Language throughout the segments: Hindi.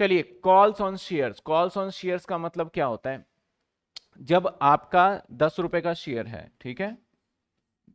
चलिए calls on shares calls on shares का मतलब क्या होता है जब आपका दस रुपए का शेयर है ठीक है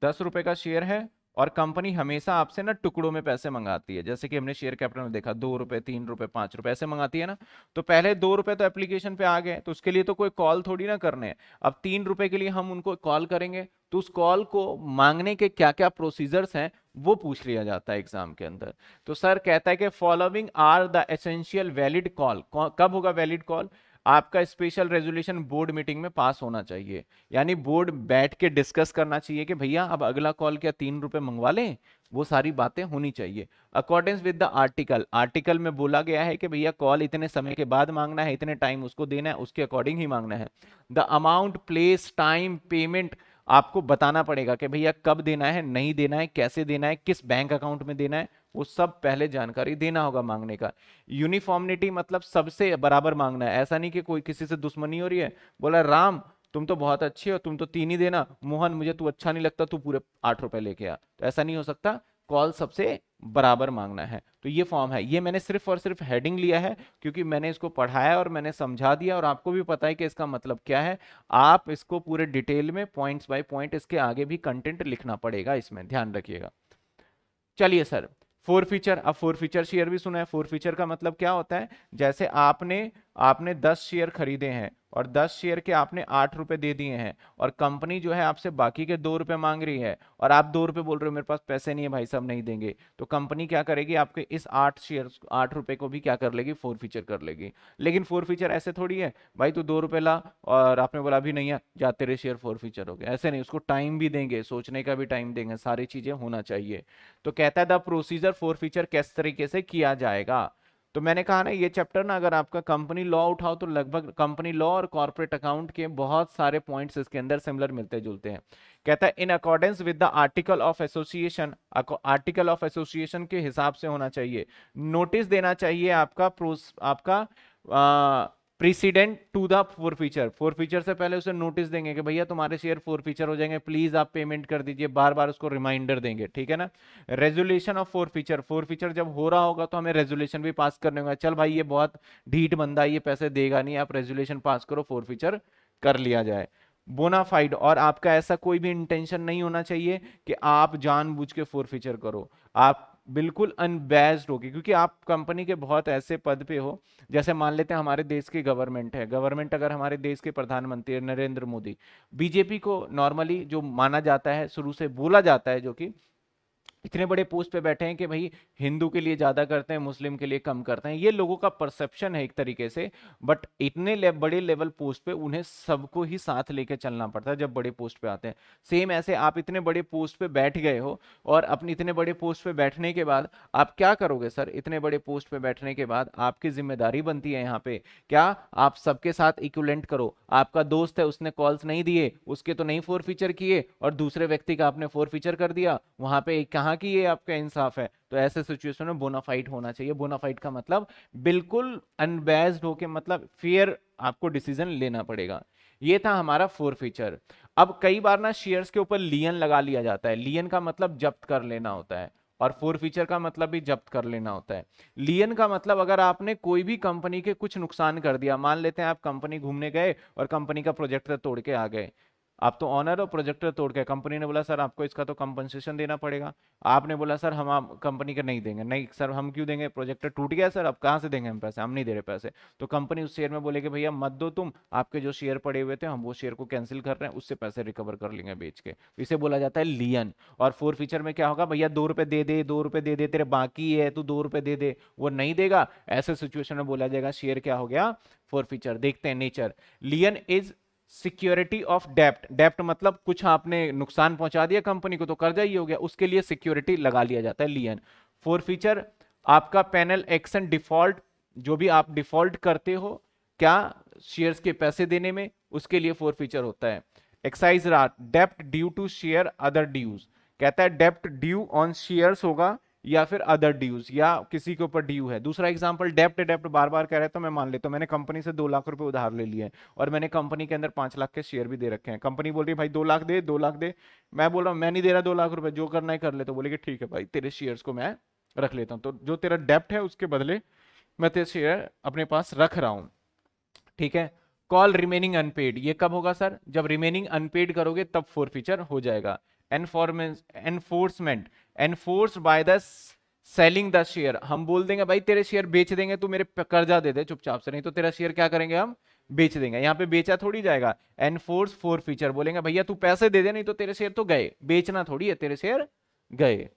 दस रुपए का शेयर है और कंपनी हमेशा आपसे ना टुकड़ों में पैसे मंगाती है जैसे कि हमने शेयर कैपिटल में देखा दो रुपए तीन रुपए पांच रुपए ऐसे मंगाती है ना तो पहले दो रुपए तो एप्लीकेशन पे आ गए तो उसके लिए तो कोई कॉल थोड़ी ना करने है अब तीन रुपए के लिए हम उनको कॉल करेंगे तो उस कॉल को मांगने के क्या क्या प्रोसीजर्स हैं वो पूछ लिया जाता है एग्जाम के अंदर तो सर कहता है कि following are the essential valid call कब होगा वैलिड कॉल आपका स्पेशल रेजोल्यूशन बोर्ड मीटिंग में पास होना चाहिए यानी बोर्ड बैठ के डिस्कस करना चाहिए कि भैया अब अगला कॉल क्या तीन रुपए मंगवा लें वो सारी बातें होनी चाहिए according with the article article में बोला गया है कि भैया कॉल इतने समय के बाद मांगना है इतने टाइम उसको देना है उसके अकॉर्डिंग ही मांगना है the amount place time payment आपको बताना पड़ेगा कि भैया कब देना है नहीं देना है कैसे देना है किस बैंक अकाउंट में देना है वो सब पहले जानकारी देना होगा मांगने का यूनिफॉर्मिटी मतलब सबसे बराबर मांगना है ऐसा नहीं कि कोई किसी से दुश्मनी हो रही है बोला राम तुम तो बहुत अच्छे हो तुम तो तीन ही देना मोहन मुझे तू अच्छा नहीं लगता तू पूरे आठ रुपए लेके आ तो ऐसा नहीं हो सकता कॉल सबसे बराबर मांगना है तो ये फॉर्म है ये मैंने सिर्फ और सिर्फ हेडिंग लिया है क्योंकि मैंने इसको पढ़ाया और मैंने समझा दिया और आपको भी पता है कि इसका मतलब क्या है आप इसको पूरे डिटेल में पॉइंट्स बाय पॉइंट इसके आगे भी कंटेंट लिखना पड़ेगा इसमें ध्यान रखिएगा चलिए सर फोर फीचर अब फोर फीचर शेयर भी सुना है फोर फीचर का मतलब क्या होता है जैसे आपने आपने दस शेयर खरीदे हैं और दस शेयर के आपने आठ रुपये दे दिए हैं और कंपनी जो है आपसे बाकी के दो रुपये मांग रही है और आप दो रुपये बोल रहे हो मेरे पास पैसे नहीं है भाई साहब नहीं देंगे तो कंपनी क्या करेगी आपके इस आठ शेयर आठ रुपये को भी क्या कर लेगी फोर फीचर कर लेगी लेकिन फोर फीचर ऐसे थोड़ी है भाई तू दो रुपये ला और आपने बोला अभी नहीं है जाते तेरे शेयर फोर फीचर हो गए ऐसे नहीं उसको टाइम भी देंगे सोचने का भी टाइम देंगे सारी चीज़ें होना चाहिए तो कहता है द प्रोसीजर फोर फीचर किस तरीके से किया जाएगा तो मैंने कहा ना ये चैप्टर ना अगर आपका कंपनी लॉ उठाओ तो लगभग कंपनी लॉ और कॉर्पोरेट अकाउंट के बहुत सारे पॉइंट्स इसके अंदर सिमिलर मिलते जुलते हैं कहता है in accordance with the article of association article of association के हिसाब से होना चाहिए नोटिस देना चाहिए आपका प्रोस आपका आ, precedent to the forfeiture forfeiture से पहले उसे नोटिस देंगे कि भैया तुम्हारे शेयर फोर फीचर हो जाएंगे प्लीज आप पेमेंट कर दीजिए बार बार उसको रिमाइंडर देंगे ठीक है ना resolution of forfeiture forfeiture जब हो रहा होगा तो हमें रेजोल्यूशन भी पास करने होगा चल भाई ये बहुत ढीठ बंदा ये पैसे देगा नहीं आप रेजोल्यूशन पास करो फोर फीचर कर लिया जाए बोनाफाइड और आपका ऐसा कोई भी इंटेंशन नहीं होना चाहिए कि आप जानबूझ के फोर फीचर करो आप बिल्कुल अनबैज्ड होगी क्योंकि आप कंपनी के बहुत ऐसे पद पे हो जैसे मान लेते हैं हमारे देश की गवर्नमेंट है गवर्नमेंट अगर हमारे देश के प्रधानमंत्री नरेंद्र मोदी बीजेपी को नॉर्मली जो माना जाता है शुरू से बोला जाता है जो कि इतने बड़े पोस्ट पे बैठे हैं कि भाई हिंदू के लिए ज़्यादा करते हैं मुस्लिम के लिए कम करते हैं ये लोगों का परसेप्शन है एक तरीके से बट इतने ले, बड़े लेवल पोस्ट पे उन्हें सबको ही साथ लेके चलना पड़ता है जब बड़े पोस्ट पे आते हैं सेम ऐसे आप इतने बड़े पोस्ट पे बैठ गए हो और अपने इतने बड़े पोस्ट पे बैठने के बाद आप क्या करोगे सर इतने बड़े पोस्ट पे बैठने के बाद आपकी जिम्मेदारी बनती है यहाँ पे क्या आप सबके साथ इक्वलेंट करो आपका दोस्त है उसने कॉल्स नहीं दिए उसके तो नहीं फोर फीचर किए और दूसरे व्यक्ति का आपने फोर फीचर कर दिया वहाँ पर कहाँ कि ये आपका इंसाफ है तो ऐसे सिचुएशन में बोनाफाइट होना चाहिए बोनाफाइट का मतलब बिल्कुल अनबेस्ड होके मतलब फेयर आपको डिसीजन लेना पड़ेगा ये था हमारा फोर फीचर अब कई बार ना शेयर्स के ऊपर लियन लगा लिया जाता है लियन का मतलब जब्त कर लेना होता है और फोर फीचर का मतलब भी जब्त कर लेना होता है लियन का मतलब अगर आपने कोई भी कंपनी के कुछ नुकसान कर दिया मान लेते हैं आप कंपनी घूमने गए और कंपनी का प्रोजेक्ट तोड़ के आ गए आप तो ऑनर और प्रोजेक्टर तोड़ के कंपनी ने बोला सर आपको इसका तो कंपनसेशन देना पड़ेगा आपने बोला सर हम आप कंपनी का नहीं देंगे नहीं सर हम क्यों देंगे प्रोजेक्टर टूट गया सर अब कहाँ से देंगे हम पैसे हम नहीं दे रहे पैसे तो कंपनी उस शेयर में कि भैया मत दो तुम आपके जो शेयर पड़े हुए थे हम वो शेयर को कैंसिल कर रहे हैं उससे पैसे रिकवर कर लेंगे बेच के तो इसे बोला जाता है लियन और फोर फीचर में क्या होगा भैया दो रुपये दे दे दो रुपये दे दे तेरे बाकी है तू दो रुपये दे दे वो नहीं देगा ऐसे सिचुएशन में बोला जाएगा शेयर क्या हो गया फोर फीचर देखते हैं नेचर लियन इज सिक्योरिटी ऑफ डेप्ट डेप्ट मतलब कुछ आपने नुकसान पहुंचा दिया कंपनी को तो कर्जा ही हो गया उसके लिए सिक्योरिटी लगा लिया जाता है लियन फोर फीचर आपका पैनल एक्शन डिफॉल्ट जो भी आप डिफॉल्ट करते हो क्या शेयर्स के पैसे देने में उसके लिए फोर फीचर होता है एक्साइज रात डेप्ट due to share other dues कहता है डेप्ट ड्यू ऑन शेयर्स होगा या फिर अदर ड्यूज या किसी के ऊपर ड्यू है दूसरा एग्जाम्पल डेप्ट डेप्ट बार बार कह रहे तो मैं मान लेता तो मैंने कंपनी से दो लाख रुपए उधार ले लिए और मैंने कंपनी के अंदर पांच लाख के शेयर भी दे रखे हैं कंपनी बोल रही है भाई दो लाख दे दो लाख दे मैं बोल रहा हूँ मैं नहीं दे रहा दो लाख रुपए जो करना है कर ले तो बोले कि ठीक है भाई तेरे शेयर्स को मैं रख लेता हूँ तो जो तेरा डेप्ट है उसके बदले मैं तेरे शेयर अपने पास रख रहा हूँ ठीक है कॉल रिमेनिंग अनपेड ये कब होगा सर जब रिमेनिंग अनपेड करोगे तब फोर फीचर हो जाएगा enforcement enforce by the selling the share हम बोल देंगे भाई तेरे शेयर बेच देंगे तू मेरे कर्जा दे दे चुपचाप से नहीं तो तेरा शेयर क्या करेंगे हम बेच देंगे यहाँ पे बेचा थोड़ी जाएगा एनफोर्स फोर फीचर बोलेंगे भैया तू पैसे दे दे नहीं तो तेरे शेयर तो गए बेचना थोड़ी है तेरे शेयर गए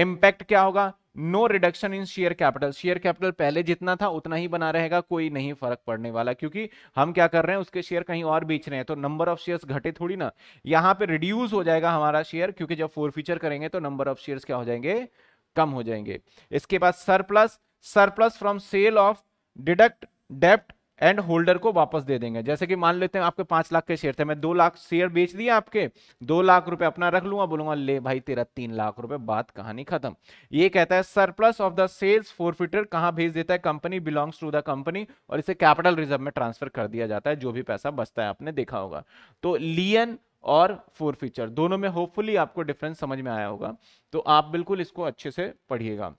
इंपैक्ट क्या होगा no reduction in share capital share capital पहले जितना था उतना ही बना रहेगा कोई नहीं फर्क पड़ने वाला क्योंकि हम क्या कर रहे हैं उसके शेयर कहीं और बेच रहे हैं तो नंबर ऑफ शेयर्स घटे थोड़ी ना यहां पे रिड्यूस हो जाएगा हमारा शेयर क्योंकि जब फोर फीचर करेंगे तो नंबर ऑफ शेयर क्या हो जाएंगे कम हो जाएंगे इसके बाद surplus surplus from sale of deduct डेप्ट एंड होल्डर को वापस दे देंगे जैसे कि मान लेते हैं आपके पांच लाख के शेयर थे मैं दो लाख शेयर बेच दिया आपके दो लाख रुपए अपना रख लूंगा बोलूंगा ले भाई तेरा तीन लाख रुपए बात कहानी खत्म ये कहता है surplus of the sales forfeiter कहां भेज देता है company belongs to the company और इसे कैपिटल रिजर्व में ट्रांसफर कर दिया जाता है जो भी पैसा बचता है आपने देखा होगा तो लियन और फीचर दोनों में होपफुली आपको डिफरेंस समझ में आया होगा तो आप बिल्कुल इसको अच्छे से पढ़िएगा